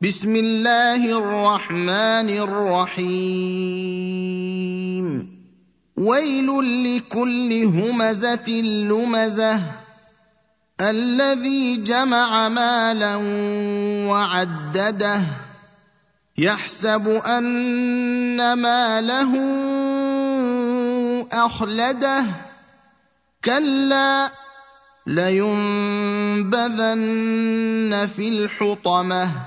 بسم الله الرحمن الرحيم ويل لكل همزه لمزه الذي جمع مالا وعدده يحسب ان ماله اخلده كلا لينبذن في الحطمه